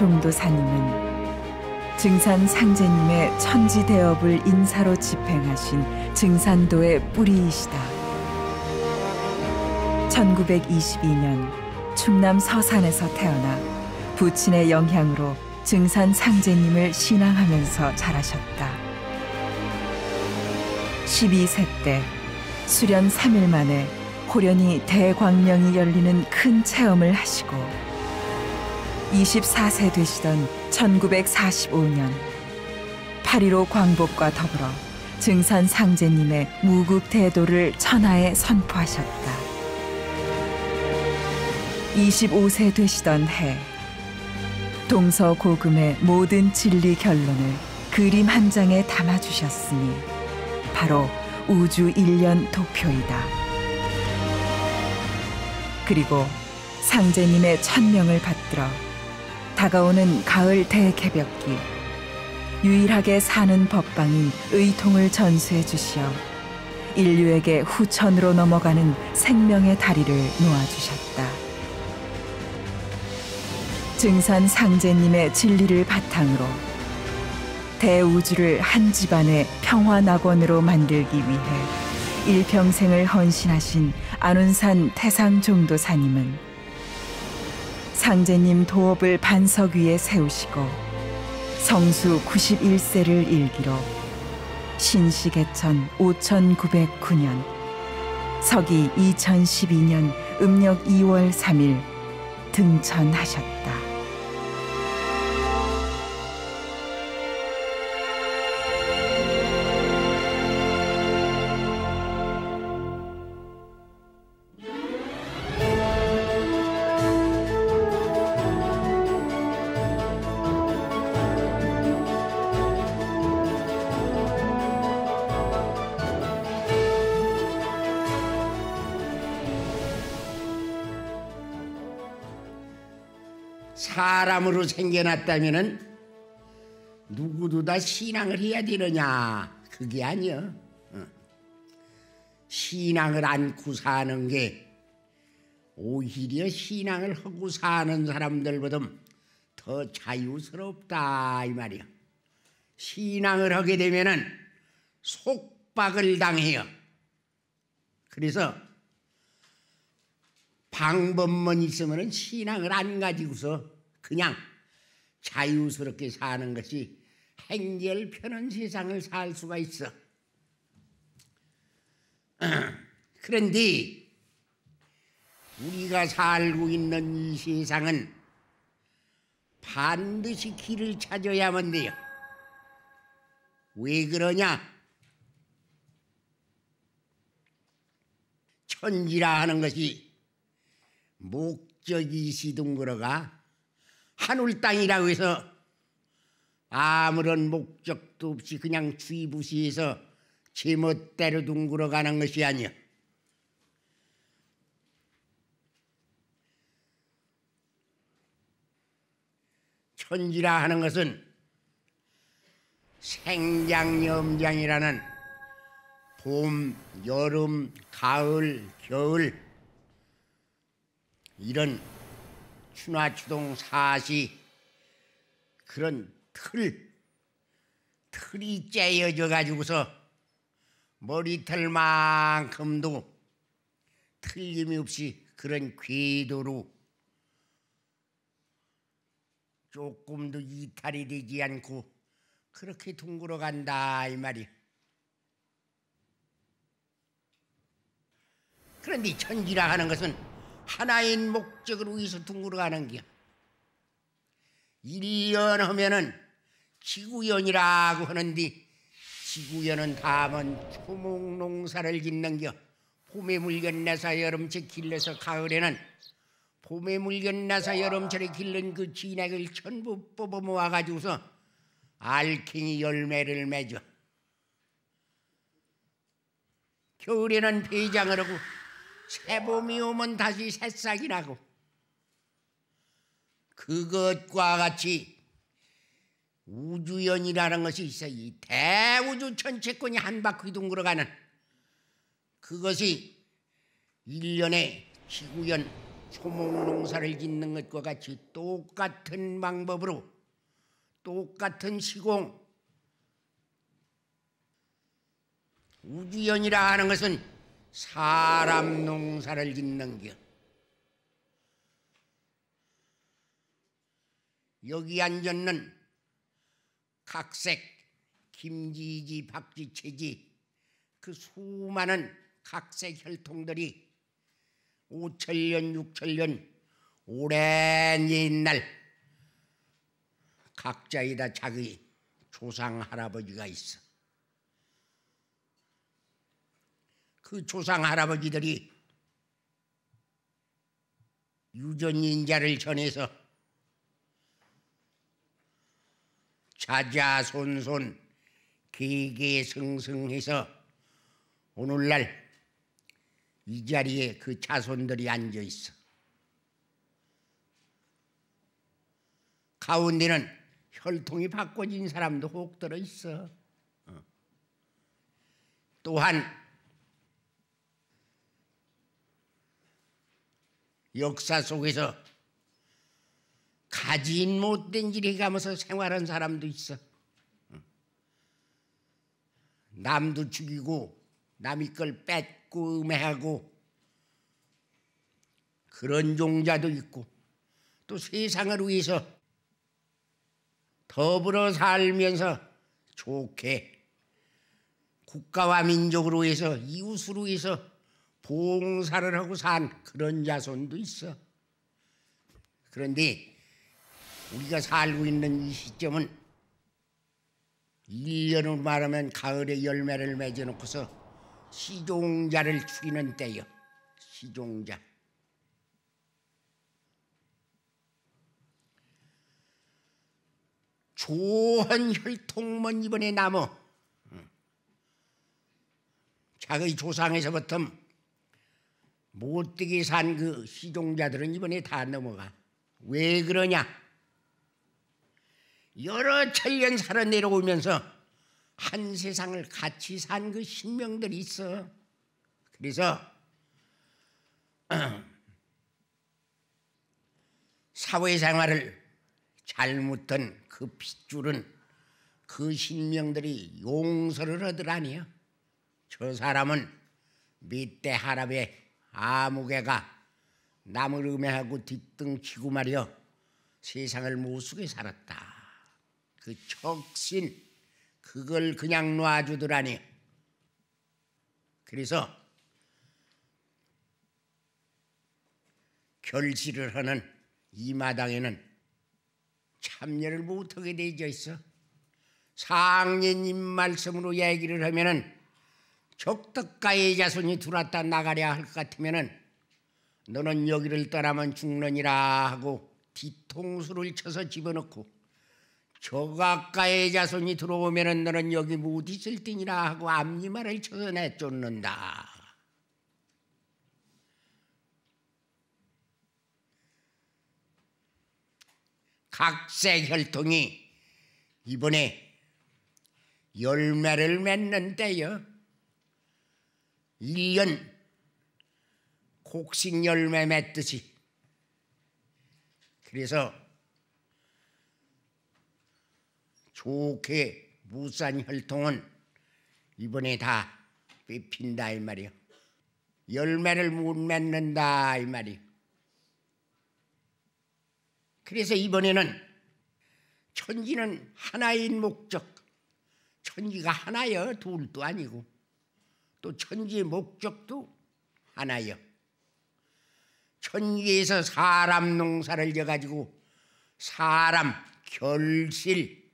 종도사님은 증산 상제님의 천지 대업을 인사로 집행하신 증산도의 뿌리이시다. 1922년 충남 서산에서 태어나 부친의 영향으로 증산 상제님을 신앙하면서 자라셨다. 12세 때 수련 3일 만에 호련이 대광명이 열리는 큰 체험을 하시고 24세 되시던 1945년 파리로 광복과 더불어 증산 상제님의 무국 태도를 천하에 선포하셨다. 25세 되시던 해 동서 고금의 모든 진리 결론을 그림 한 장에 담아 주셨으니 바로 우주 일년 도표이다. 그리고 상제님의 천명을 받들어 다가오는 가을 대개벽기 유일하게 사는 법방인 의통을 전수해 주시어 인류에게 후천으로 넘어가는 생명의 다리를 놓아주셨다. 증산 상제님의 진리를 바탕으로 대우주를 한 집안의 평화 낙원으로 만들기 위해 일평생을 헌신하신 안운산 태상 종도사님은 상제님 도업을 반석 위에 세우시고 성수 91세를 일기로 신시계천 5909년 서기 2012년 음력 2월 3일 등천하셨다. 사람으로 생겨났다면 누구도 다 신앙을 해야 되느냐 그게 아니여 어. 신앙을 안고 사는 게 오히려 신앙을 하고 사는 사람들보다 더 자유스럽다 이 말이야 신앙을 하게 되면 속박을 당해요 그래서 방법만 있으면 신앙을 안 가지고서 그냥 자유스럽게 사는 것이 행렬 편한 세상을 살 수가 있어. 그런데 우리가 살고 있는 이 세상은 반드시 길을 찾아야만 돼요. 왜 그러냐? 천지라 하는 것이 목적이 시둥그러가 한울 땅이라고 해서 아무런 목적도 없이 그냥 주의부시해서 제멋대로 둥그러 가는 것이 아니야. 천지라 하는 것은 생장염장이라는 봄, 여름, 가을, 겨울 이런 추화추동 사시 그런 틀 틀이 째여져 가지고서 머리털만큼도 틀림없이 그런 궤도로 조금도 이탈이 되지 않고 그렇게 둥그러 간다 이 말이야. 그런데 천지라 하는 것은 하나인 목적을위해서 둥그러 가는 게 일연 하면은 지구연이라고 하는데 지구연은 다음은 초목 농사를 짓는 겨 봄에 물건 나사 여름철 길러서 가을에는 봄에 물건 나사 여름철에 길른 그 진액을 전부 뽑아 모아 가지고서 알킹이 열매를 맺어 겨울에는 배장을 하고 새봄이 오면 다시 새싹이라고. 그것과 같이 우주연이라는 것이 있어. 이 대우주 천체권이한 바퀴 둥글러가는 그것이 일년에 지구연 소목농사를 짓는 것과 같이 똑같은 방법으로 똑같은 시공 우주연이라 하는 것은 사람 농사를 짓는 겨. 여기 앉았는 각색 김지지 박지채지 그 수많은 각색 혈통들이 5천년 6천년 오랜 옛날 각자이다 자기 조상 할아버지가 있어. 그 조상 할아버지들이 유전인자를 전해서 자자손손 개개승승해서 오늘날 이 자리에 그 자손들이 앉아 있어. 가운데는 혈통이 바꿔진 사람도 혹 들어 있어. 어. 또한 역사 속에서 가진 못된 길에 가면서 생활한 사람도 있어. 남도 죽이고 남의 걸 뺏고 음해하고 그런 종자도 있고 또 세상을 위해서 더불어 살면서 좋게 국가와 민족으로 위해서 이웃으로 위해서 봉사를 하고 산 그런 자손도 있어. 그런데 우리가 살고 있는 이 시점은 1년을 말하면 가을에 열매를 맺어놓고서 시종자를 죽이는 때요. 시종자. 좋은 혈통만 이번에 나무 자기 조상에서부터 못되게 산 그 시종자들은 이번에 다 넘어가. 왜 그러냐? 여러 천년 살아 내려오면서 한 세상을 같이 산 그 신명들이 있어. 그래서 사회생활을 잘못한 그 핏줄은 그 신명들이 용서를 하더라니요. 저 사람은 밑대 하랍에 아무개가 남을 음해하고 뒤뚱치고 말이여 세상을 모수게 살았다. 그 척신 그걸 그냥 놔주더라니. 그래서 결실을 하는 이 마당에는 참여를 못하게 되어 있어. 상례님 말씀으로 얘기를 하면은 적덕가의 자손이 들어왔다 나가랴 할 것 같으면은 너는 여기를 떠나면 죽느니라 하고 뒤통수를 쳐서 집어넣고 저가가의 자손이 들어오면은 너는 여기 못 뭐 있을 띠니라 하고 앞니마를 쳐서 내쫓는다. 각색 혈통이 이번에 열매를 맺는데요. 1년 곡식 열매 맺듯이 그래서 좋게 무산 혈통은 이번에 다 삐핀다 이 말이요. 열매를 못 맺는다 이 말이요. 그래서 이번에는 천지는 하나인 목적. 천지가 하나여 둘도 아니고 또 천지의 목적도 하나여 천지에서 사람 농사를 지어가지고 사람 결실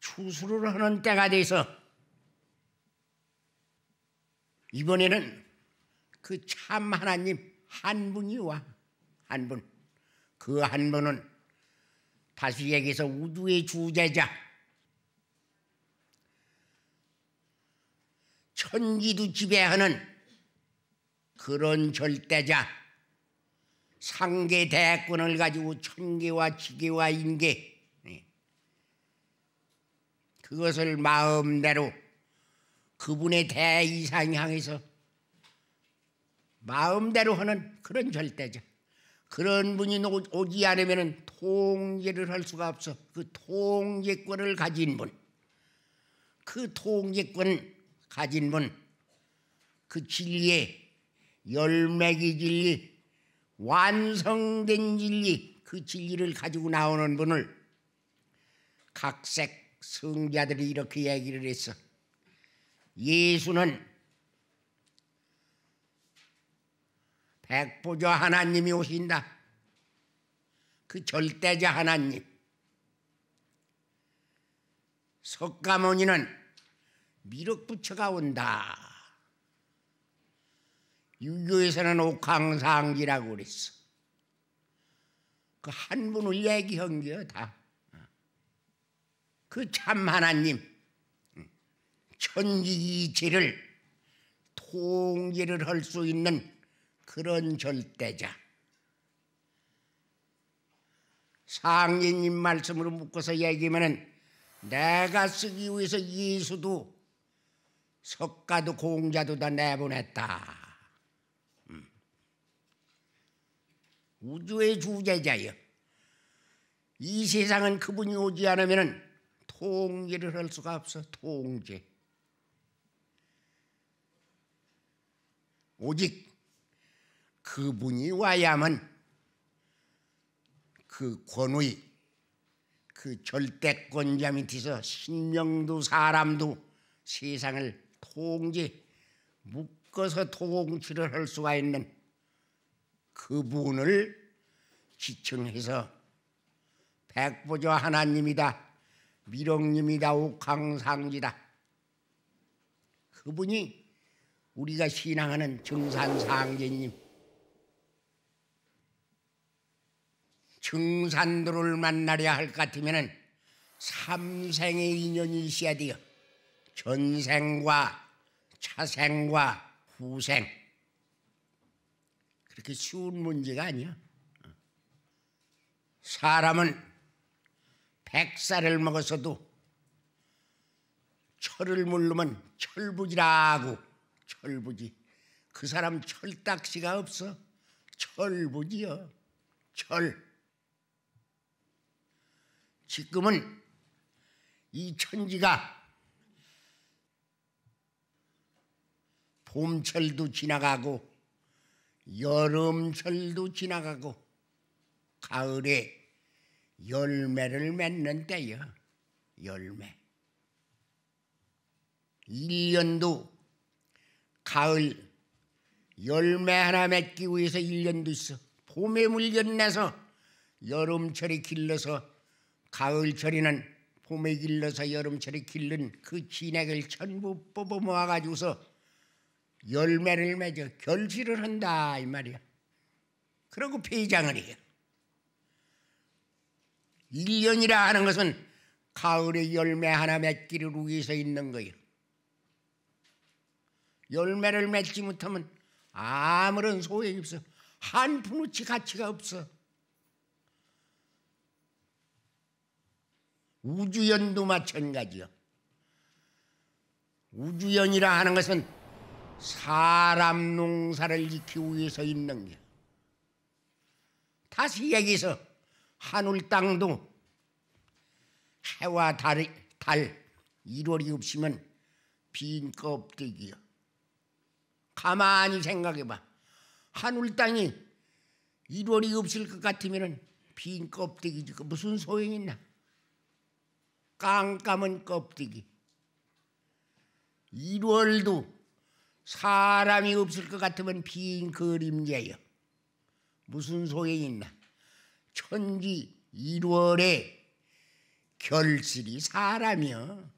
추수를 하는 때가 돼서 이번에는 그 참 하나님 한 분이 와한 분. 그 한 분은 다시 얘기해서 우주의 주제자 천지도 지배하는 그런 절대자 상계 대권을 가지고 천계와 지계와 인계 예. 그것을 마음대로 그분의 대이상 향해서 마음대로 하는 그런 절대자 그런 분이 오지 않으면 통제를 할 수가 없어 그 통제권을 가진 분그 통제권 사진문 그 진리의 열매기 진리 완성된 진리 그 진리를 가지고 나오는 분을 각색 성자들이 이렇게 얘기를 했어. 예수는 백보조 하나님이 오신다. 그 절대자 하나님. 석가모니는 밀어붙여가 온다. 유교에서는 옥황상기라고 그랬어. 그 한 분을 얘기한 게요 다. 그 참 하나님 천지이치를 통제를 할 수 있는 그런 절대자. 상인님 말씀으로 묶어서 얘기하면은 내가 쓰기 위해서 예수도 석가도 공자도 다 내보냈다. 음. 우주의 주제자여. 이 세상은 그분이 오지 않으면 통제를 할 수가 없어. 통제. 오직 그분이 와야만 그 권위, 그 절대권자 밑에서 신명도 사람도 세상을 통지, 묶어서 통치를 할 수가 있는 그분을 지칭해서 백보좌 하나님이다, 미령님이다, 옥황상지다. 그분이 우리가 신앙하는 증산상제님. 증산도를 만나려 할 것 같으면 삼생의 인연이 있어야 돼요. 전생과 차생과 후생 그렇게 쉬운 문제가 아니야. 사람은 백살을 먹어서도 철을 물르면 철부지라고 철부지 그 사람 철딱지가 없어 철부지요 철 지금은 이 천지가 봄철도 지나가고 여름철도 지나가고 가을에 열매를 맺는 때요. 열매. 1년도 가을 열매 하나 맺기 위해서 1년도 있어. 봄에 물려내서 여름철에 길러서 가을철에는 봄에 길러서 여름철에 길른 그 진액을 전부 뽑아 모아가지고서 열매를 맺어 결실을 한다 이 말이야. 그러고 폐장을 해요. 1년이라 하는 것은 가을에 열매 하나 맺기를 위해서 있는 거예요. 열매를 맺지 못하면 아무런 소용이 없어. 한 푼어치 가치가 없어. 우주연도 마찬가지요. 우주연이라 하는 것은 사람 농사를 지키기 위해서 있는 게 다시 얘기해서 하늘 땅도 해와 달이, 달1월이 없으면 빈 껍데기야. 가만히 생각해봐. 하늘 땅이 1월이 없을 것 같으면 빈 껍데기지. 그 무슨 소용이 있나? 깜깜한 껍데기. 1월도 사람이 없을 것 같으면 빈 그림자여. 무슨 소에 있나? 천지 1월에 결실이 사람이여.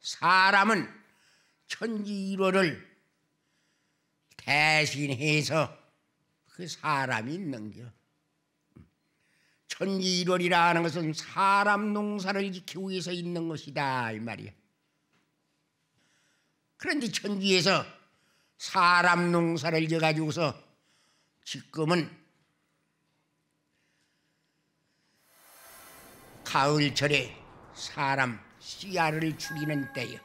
사람은 천지 1월을 대신해서 그 사람이 있는겨. 천지 1월이라는 것은 사람 농사를 지키기 위해서 있는 것이다 이 말이야. 그런데 천지에서 사람 농사를 지어가지고서 지금은 가을철에 사람 씨알을 죽이는 때요.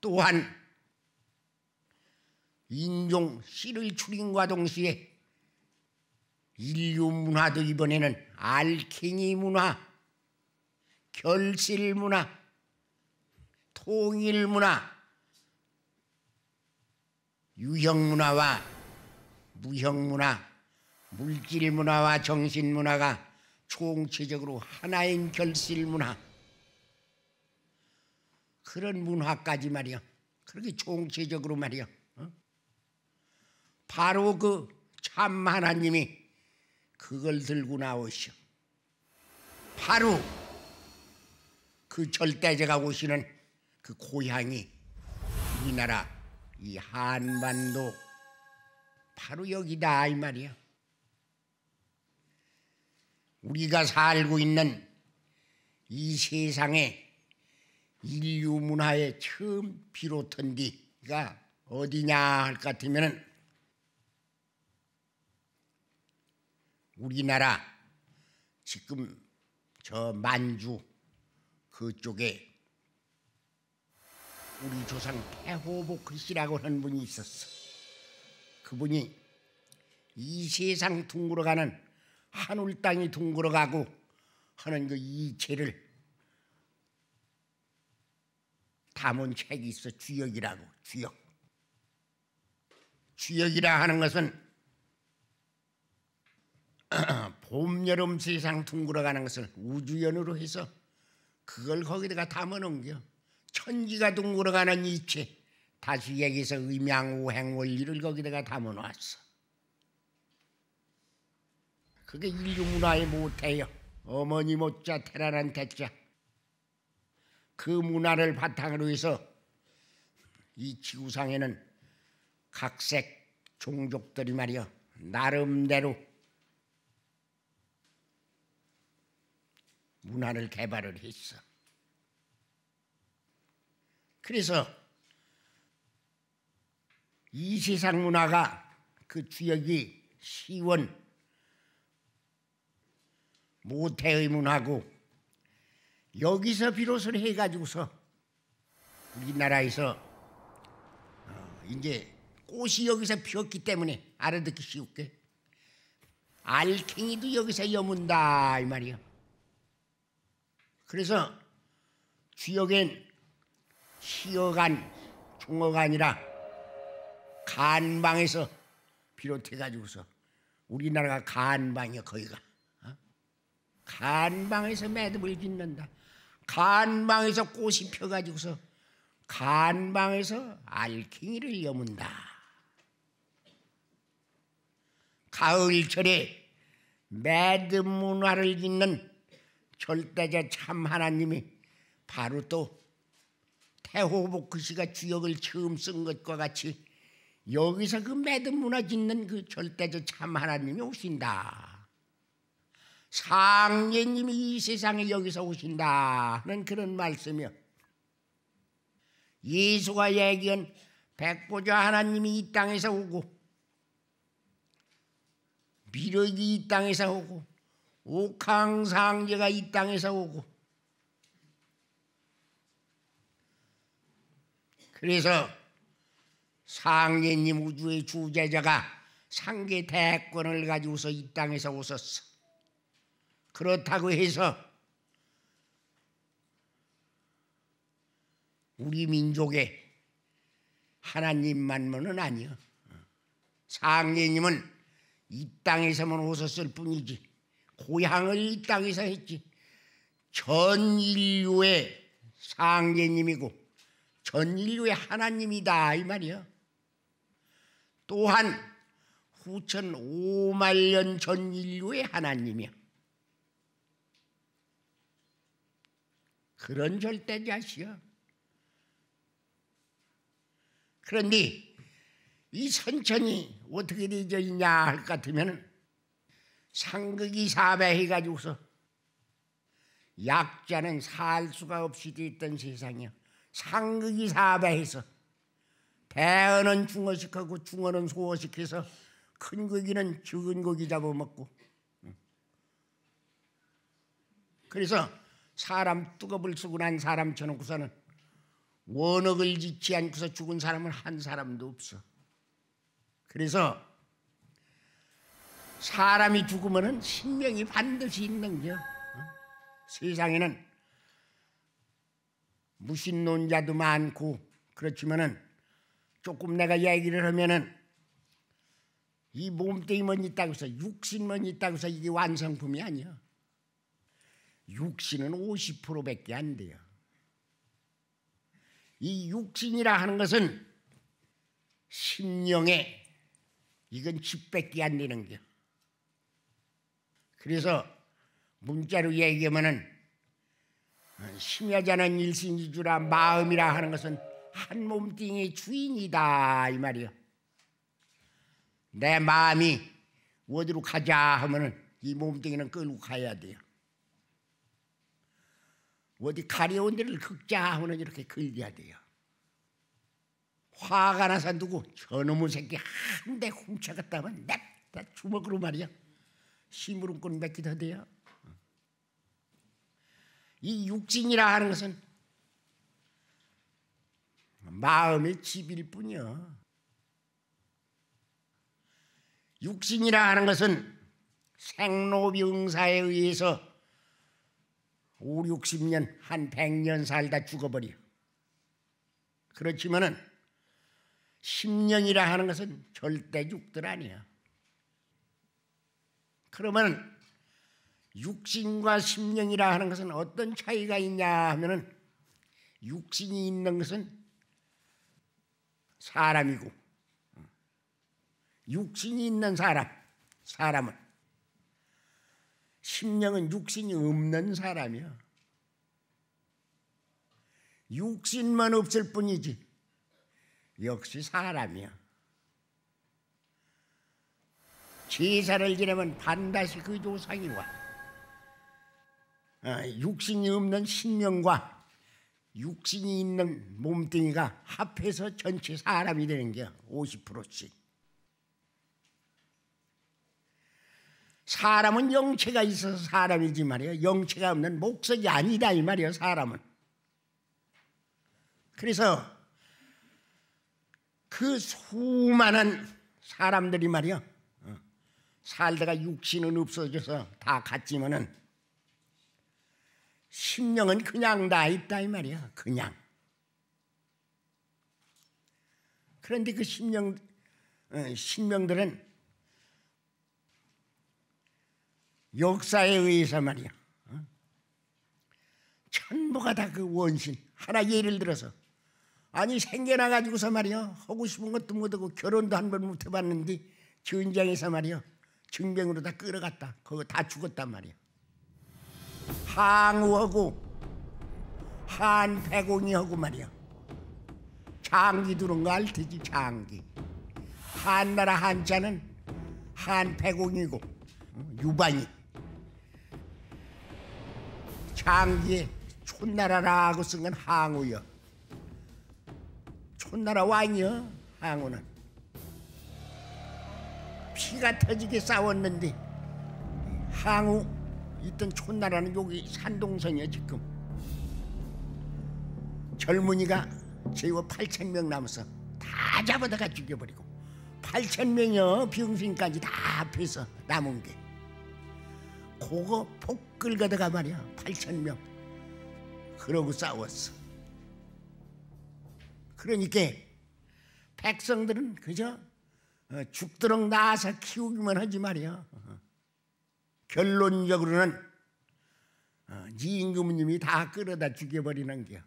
또한 인종 씨를 추인과 동시에 인류 문화도 이번에는 알케니 문화, 결실 문화, 통일 문화, 유형문화와 무형문화, 물질문화와 정신문화가 총체적으로 하나인 결실문화 그런 문화까지 말이야 그렇게 총체적으로 말이야 어? 바로 그 참 하나님이 그걸 들고 나오시오 바로 그 절대제가 오시는 그 고향이 우리나라 이 한반도 바로 여기다 이 말이야. 우리가 살고 있는 이 세상에 인류 문화의 처음 비롯한 데가 어디냐 할 것같으면 우리나라 지금 저 만주 그쪽에 우리 조상 태호복 글씨라고 하는 분이 있었어. 그분이 이 세상 둥그러 가는 하늘 땅이 둥그러 가고 하는 그 이체를 담은 책이 있어 주역이라고 주역. 주역이라 하는 것은 봄, 여름, 세상 둥그러 가는 것을 우주연으로 해서 그걸 거기다가 담아 놓은 거요. 천지가 둥그러가는 이치 다시 여기서 음양우행 원리를 뭐 거기다가 담아놨어. 그게 인류 문화의 모태여 어머니 못자 태란한 태자. 그 문화를 바탕으로 해서 이 지구상에는 각색 종족들이 말이여 나름대로 문화를 개발을 했어. 그래서 이 세상 문화가 그 주역이 시원 모태의 문화고 여기서 비로소 해가지고서 우리나라에서 어 이제 꽃이 여기서 피었기 때문에 알아듣기 쉽게 알갱이도 여기서 여문다 이 말이야. 그래서 주역엔 시어간, 중어가아니라 간방에서 비롯해가지고서 우리나라가 간방이야 거기가. 어? 간방에서 매듭을 짓는다. 간방에서 꽃이 펴가지고서 간방에서 알킹이를 여문다. 가을철에 매듭 문화를 짓는 절대자 참 하나님이 바로 또 해호복 글씨가 주역을 처음 쓴 것과 같이 여기서 그 매듭 문화 짓는 그 절대적 참 하나님이 오신다. 상예님이 이 세상에 여기서 오신다 는 그런 말씀이요. 예수가 얘기한 백보자 하나님이 이 땅에서 오고 미륵이 이 땅에서 오고 옥황상제가 이 땅에서 오고 그래서 상계님 우주의 주제자가 상계 대권을 가지고서 이 땅에서 오셨어. 그렇다고 해서 우리 민족의 하나님만은 아니요. 상계님은 이 땅에서만 오셨을 뿐이지 고향을 이 땅에서 했지 전 인류의 상계님이고 전 인류의 하나님이다 이 말이요. 또한 후천 5만 년 전 인류의 하나님이야. 그런 절대자시여. 그런데 이 선천이 어떻게 되어 있냐 할 것 같으면 상극이 사배해가지고서 약자는 살 수가 없이 되 됐던 세상이요. 상극이 사바해서배어는 중어식하고 중어는 소어식해서 큰 고기는 적은 고기 잡아먹고 그래서 사람 뚜껑을 쓰고 난 사람 쳐놓고서는 원억을 짓지 않고서 죽은 사람은 한 사람도 없어 그래서 사람이 죽으면 은 신명이 반드시 있는 거겨 어? 세상에는 무신론자도 많고 그렇지만은 조금 내가 얘기를 하면은 이 몸뚱이만 있다고 해서 육신만 있다고 해서 이게 완성품이 아니야. 육신은 50%밖에 안 돼요. 이 육신이라 하는 것은 심령에 이건 집밖에 안 되는 거 게. 그래서 문자로 얘기하면은 심야자는 일신이주라 마음이라 하는 것은 한 몸뚱이 주인이다 이 말이요. 내 마음이 어디로 가자 하면은 이 몸뚱이는 끌고 가야 돼요. 어디 가려운 데를 긁자 하면은 이렇게 긁어야 돼요. 화가 나서 누구 저놈의 새끼 한 대 훔쳐갔다면 하 냅다 주먹으로 말이야. 심으로 끈 뱉기도 하대요. 이 육신이라 하는 것은 마음의 집일 뿐이요. 육신이라 하는 것은 생로병사에 의해서 5, 60년, 한 100년 살다 죽어버려. 그렇지만은 심령이라 하는 것은 절대 죽들 아니야. 그러면 육신과 심령이라 하는 것은 어떤 차이가 있냐 하면은 육신이 있는 것은 사람이고 육신이 있는 사람 사람은 심령은 육신이 없는 사람이야. 육신만 없을 뿐이지 역시 사람이야. 제사를 지내면 반드시 그 조상이 와. 아, 육신이 없는 신명과 육신이 있는 몸뚱이가 합해서 전체 사람이 되는 게 50%씩. 사람은 영체가 있어서 사람이지 말이에요. 영체가 없는 목석이 아니다 이 말이에요. 사람은. 그래서 그 수많은 사람들이 말이요. 어, 살다가 육신은 없어져서 다 갔지만은 심령은 그냥 나 있다 이 말이야. 그냥. 그런데 그 심령 어, 신명들은 역사에 의해서 말이야. 전부가 어? 다그 원신. 하나 예를 들어서 아니 생겨나 가지고서 말이야 하고 싶은 것도 못하고 결혼도 한 번 못 해봤는데 전장에서 말이야 증명으로 다 끌어갔다. 그거 다 죽었단 말이야. 항우하고 한패공이하고 말이야. 장기 두는 거알지 장기. 한나라 한자는 한패공이고 유방이. 장기에 촌나라라고 쓴 건 항우여. 촌나라 왕이여 항우는. 피가 터지게 싸웠는데 항우 있던 촌나라는 여기 산동성이에요 지금 젊은이가 제이와 8천 명 남아서 다 잡아다가 죽여버리고 8천 명이요 병신까지다 앞에서 남은 게 그거 폭 끌가다가 말이야 8천 명 그러고 싸웠어 그러니까 백성들은 그저 어, 죽도록 나아서 키우기만 하지 말이야 결론적으로는 어, 지 임금님이 다 끌어다 죽여버리는 게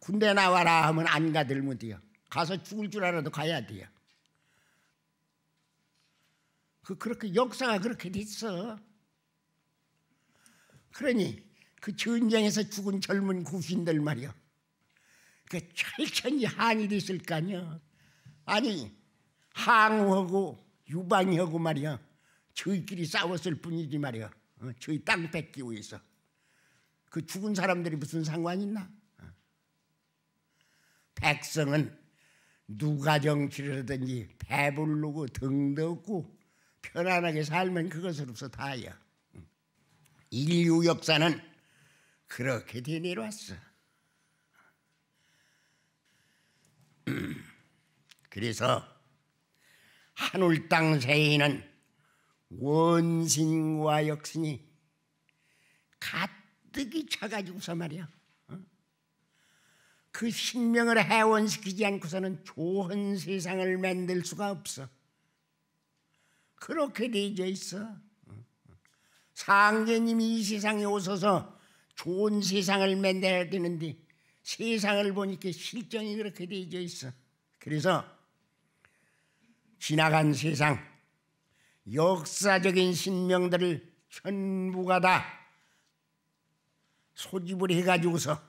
군대 나와라 하면 안 가들면 돼요. 가서 죽을 줄 알아도 가야 돼요. 그 그렇게 역사가 그렇게 됐어. 그러니 그 전쟁에서 죽은 젊은 구신들 말이야그 철천히 한일이 있을 거 아니야. 아니 항우하고 유방이하고 말이야. 저희끼리 싸웠을 뿐이지 말이야. 어, 저희 땅 뺏기 고 있어 그 죽은 사람들이 무슨 상관이 있나? 어. 백성은 누가 정치를 하든지 배불르고 등도 없고 편안하게 살면 그것으로서 다야. 인류 역사는 그렇게 되내려왔어. 그래서 하늘 땅 새에는 원신과 역신이 가득이 차가지고서 말이야. 어? 그 신명을 해원시키지 않고서는 좋은 세상을 만들 수가 없어. 그렇게 되어 있어. 어? 상제님이 이 세상에 오셔서 좋은 세상을 만들어야 되는데 세상을 보니까 실정이 그렇게 되어 있어. 그래서 지나간 세상 역사적인 신명들을 전부가 다 소집을 해가지고서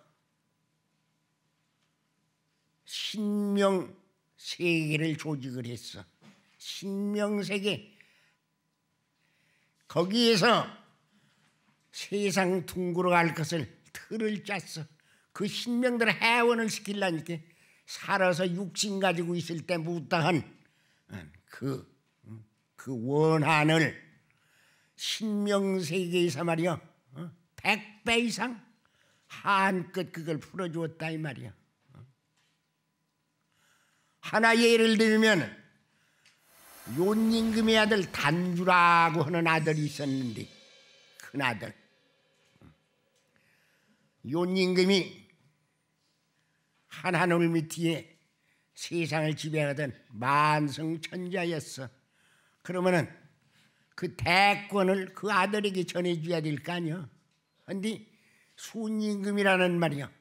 신명 세계를 조직을 했어. 신명 세계 거기에서 세상 둥구로 갈 것을 틀을 짰어. 그 신명들을 해원을 시키려니까 살아서 육신 가지고 있을 때 무당한 그, 그 원한을 신명세계에서 말이야 100배 어, 이상 한껏 그걸 풀어주었다 이 말이야. 어. 하나 예를 들면 요임금의 아들 단주라고 하는 아들이 있었는데 큰 아들 요임금이 한하늘 밑에 세상을 지배하던 만성천자였어. 그러면은 그 대권을 그 아들에게 전해줘야 될거 아니야. 근데 순임금이라는 말이야.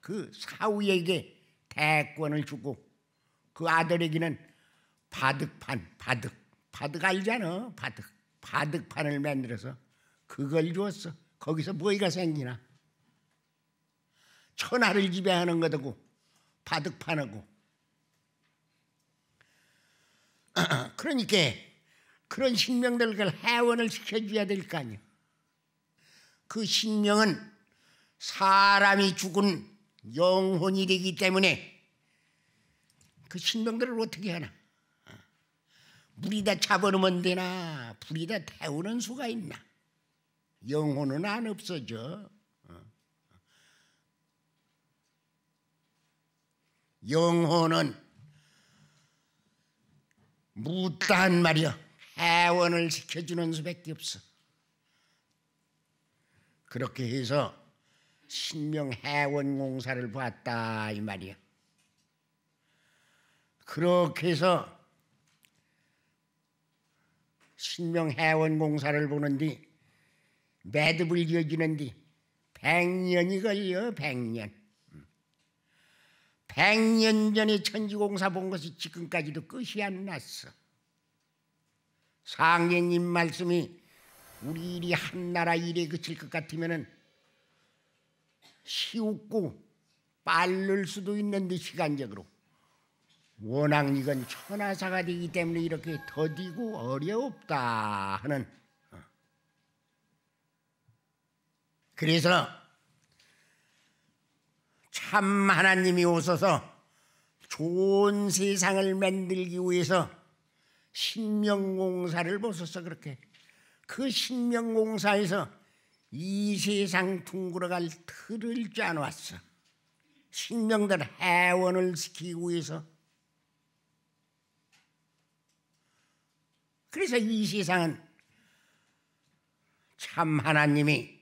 그 사우에게 대권을 주고 그 아들에게는 바득판, 바득. 바득 알잖아. 바득. 바득판을 만들어서 그걸 주었어. 거기서 뭐가 생기나. 천하를 지배하는 것하고 바득판하고 그러니까 그런 신명들을 해원을 시켜줘야 될 거 아니야. 그 신명은 사람이 죽은 영혼이 되기 때문에 그 신명들을 어떻게 하나? 물이다 잡아놓으면 되나? 불이다 태우는 수가 있나? 영혼은 안 없어져. 어. 영혼은 무단 말이야 해원을 시켜주는 수밖에 없어. 그렇게 해서 신명 해원 공사를 보았다 이 말이야. 그렇게 해서 신명 해원 공사를 보는뒤 매듭을 이어지는뒤 백년이 걸려 백년. 100년 전에 천지공사 본 것이 지금까지도 끝이 안 났어. 상행님 말씀이 우리 일이 한나라 일에 그칠 것 같으면 시웃고 빨를 수도 있는데 시간적으로 워낙 이건 천하사가 되기 때문에 이렇게 더디고 어렵다 하는 어. 그래서 참 하나님이 오셔서 좋은 세상을 만들기 위해서 신명공사를 보셔서 그렇게 그 신명공사에서 이 세상 둥그러 갈 틀을 짜놓았어. 신명들 해원을 시키기 위해서. 그래서 이 세상은 참 하나님이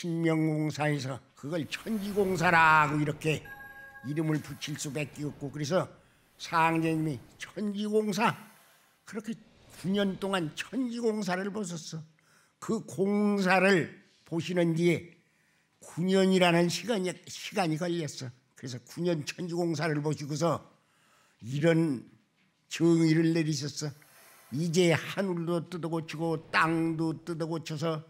신명공사에서 그걸 천지공사라고 이렇게 이름을 붙일 수밖에 없고 그래서 상장님이 천지공사 그렇게 9년 동안 천지공사를 보셨어. 그 공사를 보시는 뒤에 9년이라는 시간이, 시간이 걸렸어. 그래서 9년 천지공사를 보시고서 이런 정의를 내리셨어. 이제 하늘도 뜯어고치고 땅도 뜯어고쳐서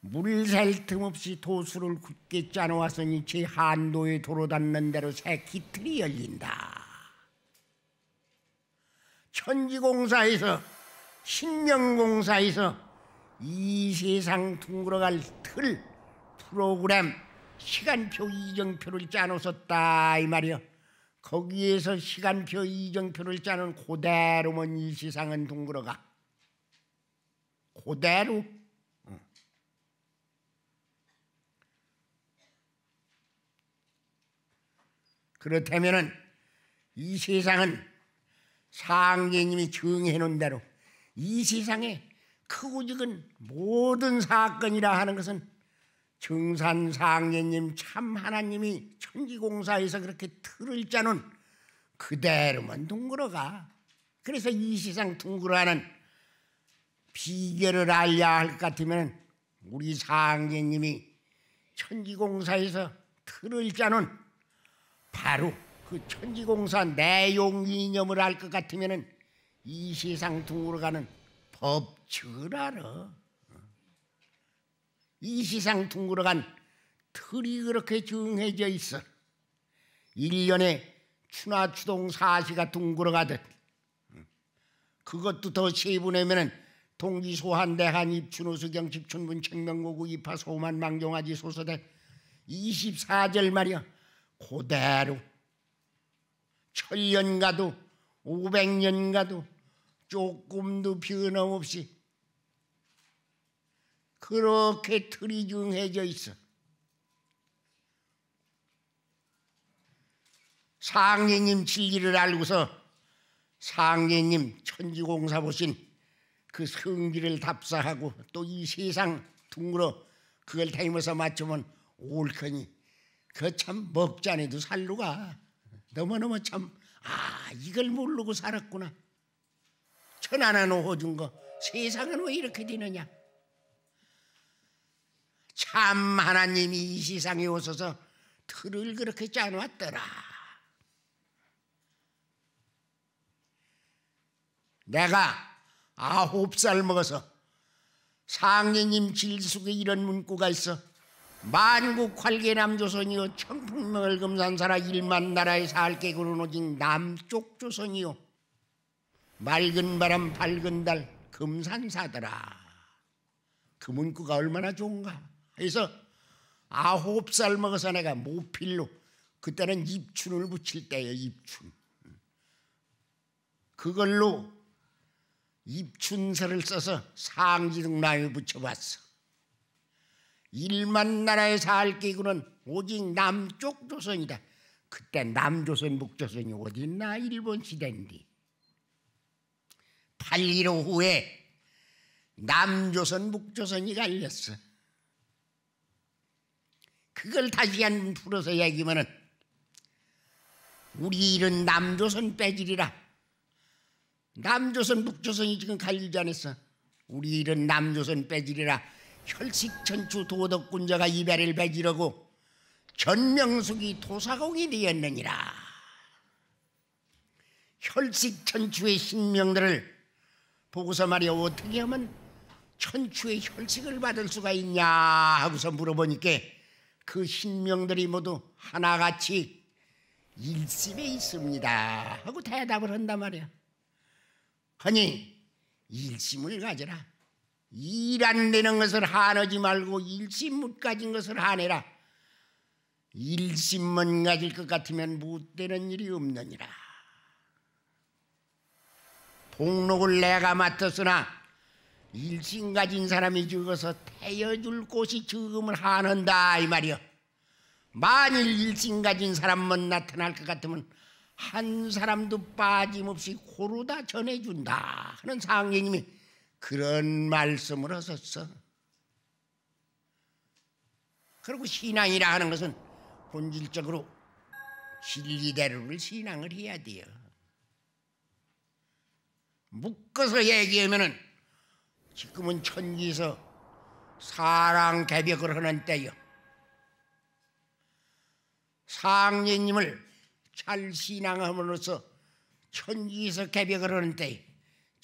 물을 셀틈 없이 도수를 굳게 짜놓았으니 제 한도에 도로 닿는 대로 새 기틀이 열린다. 천지공사에서 신명공사에서 이 세상 둥그러갈 틀 프로그램 시간표 이정표를 짜놓았다 이 말이요. 거기에서 시간표 이정표를 짜는 고대로만 이 세상은 둥그러가. 고대로. 그렇다면 이 세상은 상제님이 증해 놓은 대로 이 세상에 크고 작은 모든 사건이라 하는 것은 증산 상제님 참 하나님이 천지공사에서 그렇게 틀을 짜는 그대로만 둥그러가 그래서 이 세상 둥그러하는 비결을 알려야 할 것 같으면 우리 상제님이 천지공사에서 틀을 짜는 바로 그 천지공사 내용 이념을 알 것 같으면은 이 세상 둥으로 가는 법칙을 알아. 이 세상 둥으로 간 틀이 그렇게 정해져 있어. 1년에 추나 추동 사시가 둥그러 가듯 그것도 더 세분하면은 동기 소한 대한 입춘 우수경 집춘문 청명고구 입하 소만 망경하지 소서대 24절 말이야. 고대로 천년 가도 오백 년 가도 조금도 변함없이 그렇게 트리중해져 있어. 상례님 진리를 알고서 상례님 천지공사 보신 그 성기를 답사하고 또 이 세상 둥그러 그걸 닮아서 맞추면 옳거니 그참먹자네도 살루가 너무너무 참 아 이걸 모르고 살았구나. 천 하나 놓아준 거 세상은 왜 이렇게 되느냐. 참 하나님이 이 세상에 오셔서 틀을 그렇게 짜놓았더라. 내가 아홉 살 먹어서 상례님 질숙에 이런 문구가 있어. 만국 활개 남조선이요 청풍명을 금산사라 일만 나라에 살게 그런 오직 남쪽 조선이요 맑은 바람 밝은 달 금산사더라 그 문구가 얼마나 좋은가 해서 아홉 살 먹어서 내가 모필로 그때는 입춘을 붙일 때예요 입춘 그걸로 입춘서를 써서 상지등랑에 붙여봤어 일만 나라에 살 기구는 오직 남쪽 조선이다. 그때 남조선 북조선이 어디 있나 일본 시대인데 8.15 후에 남조선 북조선이 갈렸어. 그걸 다시 한 번 풀어서 얘기하면은 우리 일은 남조선 빼질이라. 남조선 북조선이 지금 갈리지 않았어. 우리 일은 남조선 빼질이라. 혈식천추 도덕군자가 이별을 배지르고 전명숙이 도사공이 되었느니라 혈식천추의 신명들을 보고서 말이야 어떻게 하면 천추의 혈식을 받을 수가 있냐 하고서 물어보니까 그 신명들이 모두 하나같이 일심에 있습니다 하고 대답을 한단 말이야 아니 일심을 가져라 일안 되는 것을 한하지 말고 일심문 가진 것을 한해라. 일심문 가질 것 같으면 못되는 일이 없느니라. 복록을 내가 맡았으나 일심 가진 사람이 죽어서 태여줄 곳이 죽음을 한한다 이 말이여. 만일 일심 가진 사람만 나타날 것 같으면 한 사람도 빠짐없이 고루다 전해준다 하는 상경님이 그런 말씀을 하셨어. 그리고 신앙이라 하는 것은 본질적으로 진리대로를 신앙을 해야 돼요. 묶어서 얘기하면은 지금은 천지에서 사랑 개벽을 하는 때요. 상례님을 잘 신앙함으로써 천지에서 개벽을 하는 때요.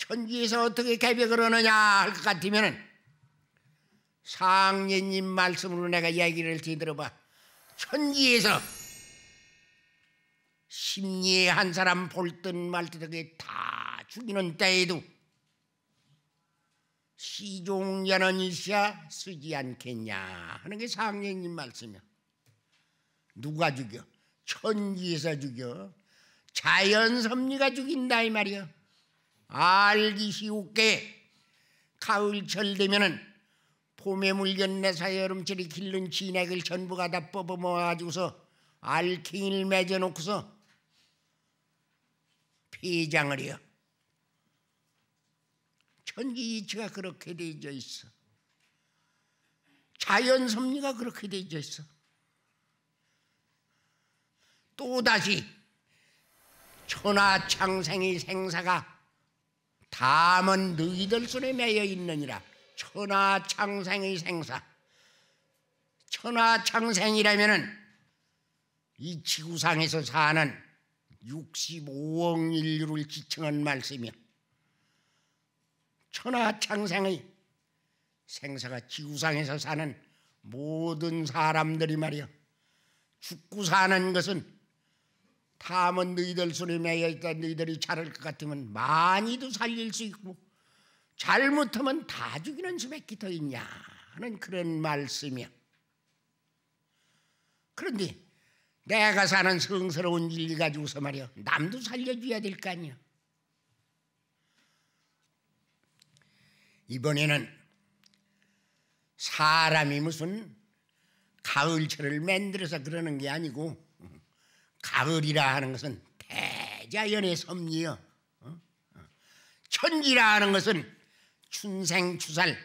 천지에서 어떻게 개벽을 하느냐 할 것 같으면 상례님 말씀으로 내가 이야기를 뒤들어봐. 천지에서 심리에 한 사람 볼 듯 말듯 하게 다 죽이는 때에도 시종연는 이시야 쓰지 않겠냐 하는 게 상례님 말씀이야. 누가 죽여? 천지에서 죽여. 자연 섭리가 죽인다 이 말이야. 알기 쉬우게 가을철 되면은 봄에 물견 내사여름철이 길른 진액을 전부가 다 뽑아 모아가지고서 알킹을 맺어놓고서 피장을 해요. 천지이치가 그렇게 되어 있어. 자연 섭리가 그렇게 되어 있어. 또다시 천하 창생이 생사가 다음은 너희들 손에 매여 있느니라 천하 창생의 생사 천하 창생이라면은 이 지구상에서 사는 65억 인류를 지칭한 말씀이야. 천하 창생의 생사가 지구상에서 사는 모든 사람들이 말이야. 죽고 사는 것은 탐은 너희들 손에 매여 있다. 너희들이 자랄 것 같으면 많이도 살릴 수 있고 잘못하면 다 죽이는 수밖에 더 있냐 하는 그런 말씀이야. 그런데 내가 사는 성스러운 일 가지고서 말이야 남도 살려줘야 될 거 아니야. 이번에는 사람이 무슨 가을철을 만들어서 그러는 게 아니고 가을이라 하는 것은 대자연의 섭리여천지라 어? 어. 하는 것은 춘생추살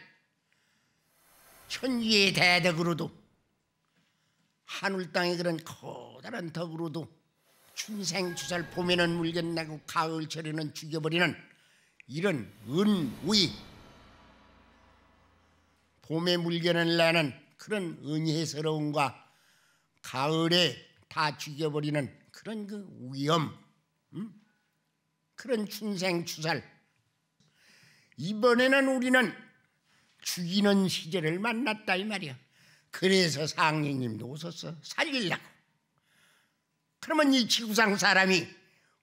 천지의 대덕으로도 하늘 땅의 그런 커다란 덕으로도 춘생추살 봄에는 물견나고 가을철에는 죽여버리는 이런 은우이 봄에 물겨을 내는 그런 은혜스러움과 가을에 다 죽여버리는 그런 그 위험, 음? 그런 춘생 추살. 이번에는 우리는 죽이는 시절을 만났다 이 말이야. 그래서 상인님도 오셨어 살리려고. 그러면 이 지구상 사람이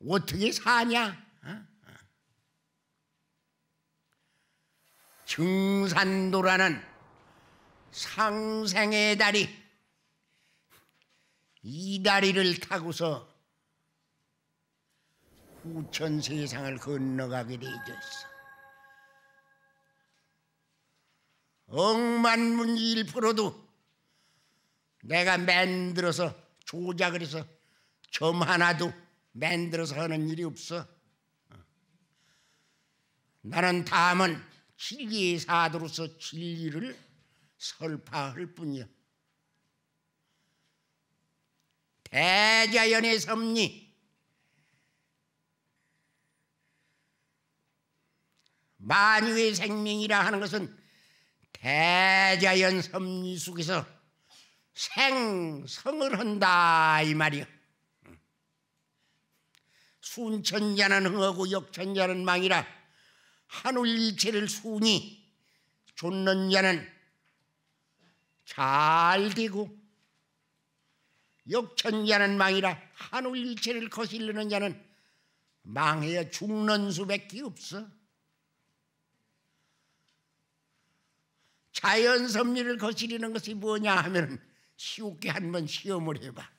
어떻게 사냐? 어? 어. 증산도라는 상생의 달이 이 다리를 타고서 후천 세상을 건너가게 되어있어. 억만문지 일 1%도 내가 만들어서 조작을 해서 점 하나도 만들어서 하는 일이 없어. 나는 다만 진리의 사도로서 진리를 설파할 뿐이야. 대자연의 섭리 만유의 생명이라 하는 것은 대자연 섭리 속에서 생성을 한다 이 말이요 순천자는 흥하고 역천자는 망이라 하늘 일체를 순이 좇는 자는 잘 되고 역천자는 망이라 한울 일체를 거슬르는 자는 망해야 죽는 수밖에 없어. 자연 섭리를 거스리는 것이 뭐냐 하면 쉽게 한번 시험을 해봐.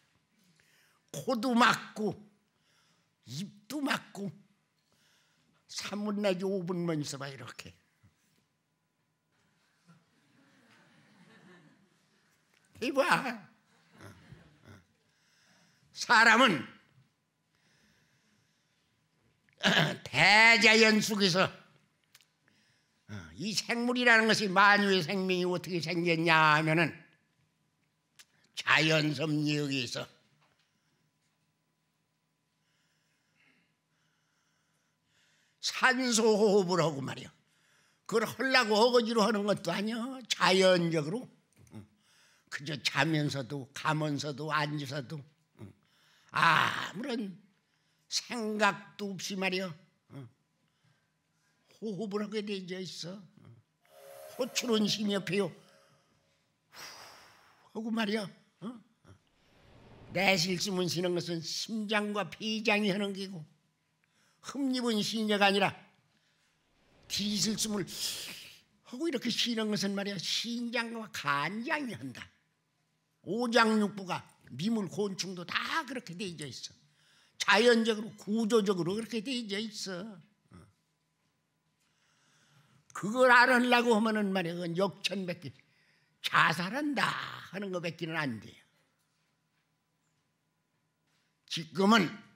코도 막고 입도 막고 3분 내지 5분만 있어봐 이렇게. 이봐 사람은 대자연 속에서 어, 이 생물이라는 것이 만유의 생명이 어떻게 생겼냐 하면은 자연 섭리에서 산소 호흡을 하고 말이야. 그걸 헐라고 허거지로 하는 것도 아니야. 자연적으로. 그저 자면서도 가면서도 앉아서도 아무런 생각도 없이 말이여 어, 호흡을 하게 되어 있어 호출 원심 옆에요 하고 말이여 어, 어. 내실숨은 쉬는 것은 심장과 비장이 하는 게고 흠잎은 신여가 아니라 뒤실숨을 하고 이렇게 쉬는 것은 말이야 신장과 간장이 한다 오장육부가 미물 곤충도 다 그렇게 돼 있어 있어. 자연적으로 구조적으로 그렇게 돼 있어. 어. 그걸 알으려고 하면은 말이야 역천백기 자살한다 하는 거밖에는 안 돼요. 지금은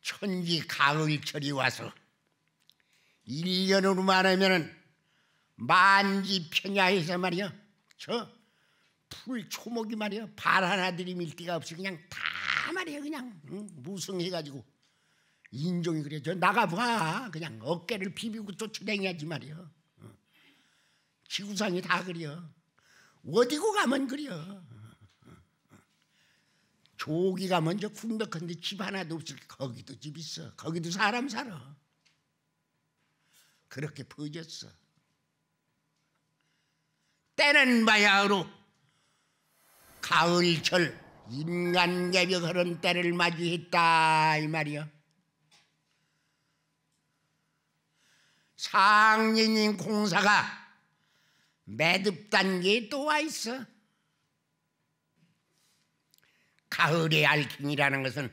천기 가을철이 와서 1년으로 말하면은 만지 평야에서 말이야. 저풀 초목이 말이야 발 하나들이 밀띠가 없이 그냥 다 말이야 그냥 응? 무성해가지고 인종이 그래 저 나가봐 그냥 어깨를 비비고 쫓아다녀야지 말이야 지구상이 다 그려 어디고 가면 그려 조기가 먼저 군덕한데집 하나도 없을 거기도 집 있어 거기도 사람 살아 그렇게 퍼졌어 때는 마야흐로 가을철 인간개벽 흐른 때를 맞이했다 이 말이요. 상인인 공사가 매듭 단계에 또 와 있어. 가을의 알킹이라는 것은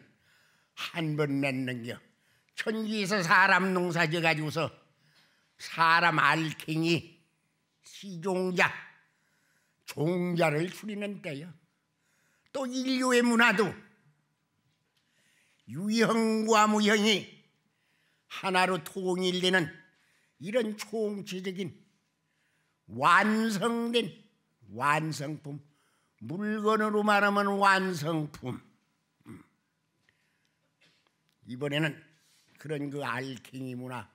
한 번냈는겨 천지에서 사람 농사져 가지고서 사람 알킹이 시종자, 종자를 추리는 때여 또 인류의 문화도 유형과 무형이 하나로 통일되는 이런 총체적인 완성된 완성품 물건으로 말하면 완성품 음. 이번에는 그런 그 알킹이 문화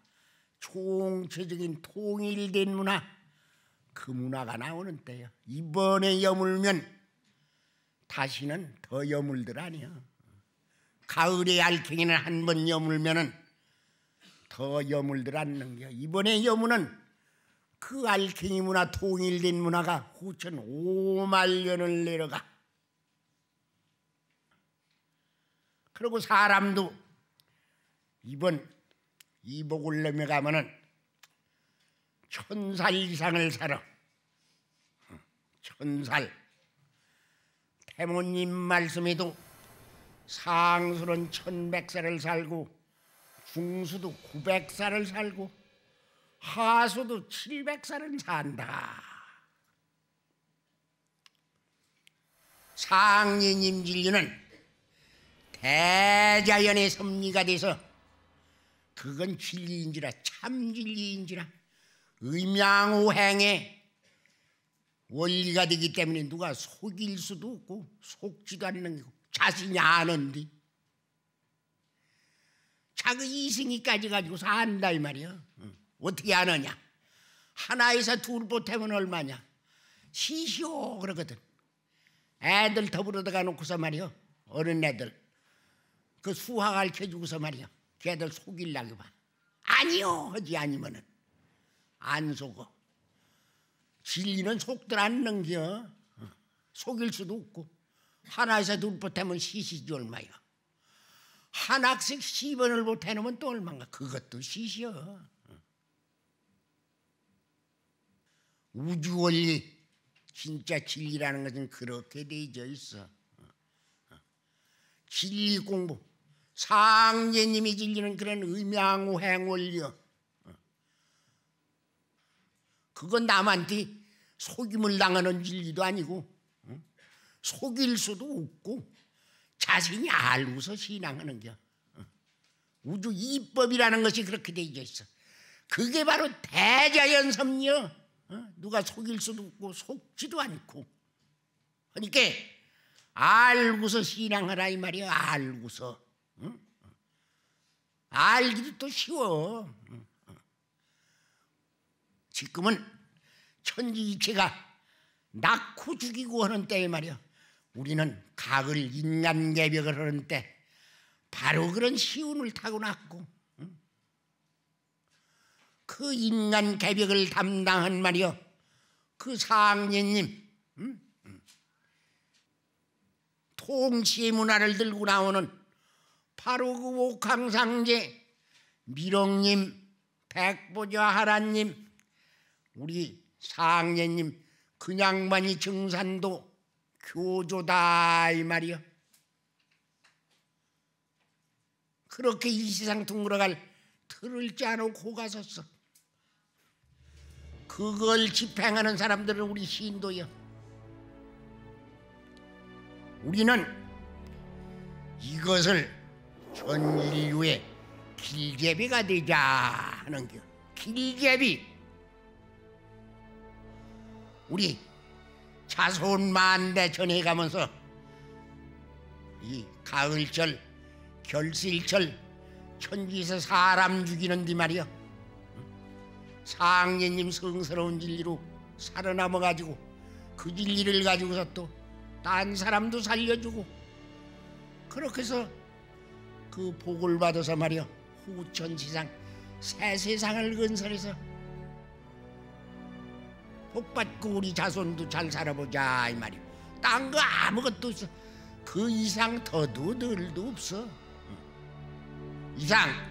총체적인 통일된 문화 그 문화가 나오는 때요 이번에 여물면 다시는 더 여물들 아니야. 가을에 알갱이는 한 번 여물면은 더 여물들 않는 게 이번에 여무은그 알갱이 문화 통일된 문화가 후천 오만 년을 내려가. 그리고 사람도 이번 이복을 넘에 가면은 천살 이상을 살아. 천살. 해모님 말씀에도 상수는 천백살을 살고 중수도 구백살을 살고 하수도 칠백살을 산다. 상인님 진리는 대자연의 섭리가 돼서 그건 진리인지라 참 진리인지라 음양오행의 원리가 되기 때문에 누가 속일 수도 없고 속지도 않는 거 자신이 아는데 자그 이승이까지 가지고 산다 이 말이야 응. 어. 어떻게 아느냐 하나에서 둘 보태면 얼마냐 시시오 그러거든 애들 더불어다가 놓고서 말이야 어른 애들 그 수학 알켜주고서 말이야 걔들 속일라고 봐 아니요 하지 아니면은 안 속어 진리는 속들 안 넘겨. 속일 수도 없고. 하나에서 눈붙으면 시시지 얼마야. 한학생 10원을 못 해놓으면 또 얼마인가. 그것도 시시여. 우주 원리, 진짜 진리라는 것은 그렇게 되어 있어. 진리 공부. 상제님이 진리는 그런 음양우행원리여. 그건 남한테 속임을 당하는 진리도 아니고 응? 속일 수도 없고 자신이 알고서 신앙하는 게 응? 우주 이법이라는 것이 그렇게 되어 있어. 그게 바로 대자연섭리여 응? 누가 속일 수도 없고 속지도 않고. 그러니까 알고서 신앙하라 이 말이야. 알고서. 알기도 또 쉬워. 지금은 천지이체가 낳고 죽이고 하는 때에 말이야 우리는 각을 인간 개벽을 하는 때 바로 그런 시운을 타고났고 그 인간 개벽을 담당한 말이여 그 사학년님 통치의 문화를 들고 나오는 바로 그 옥황상제 미령님 백보좌 하라님 우리 상례님 그냥만이 증산도 교조다 이 말이요. 그렇게 이 세상 둥그러갈 틀을 짜놓고 가 섰어. 그걸 집행하는 사람들은 우리 신도요. 우리는 이것을 전 인류의 길개비가 되자 하는 겨. 길개비 우리 자손 만대전에 가면서 이가을철결실철 천지에서 사람 죽이는 디 말이야 상예님 성스러운 진리로 살아남아 가지고 그 진리를 가지고서 또 딴 사람도 살려주고 그렇게 해서 그 복을 받아서 말이여 후천 세상 새 세상을 건설해서 복받고 우리 자손도 잘 살아보자 이 말이야. 딴거 아무것도 없어. 그 이상 더도 늘도 없어. 이상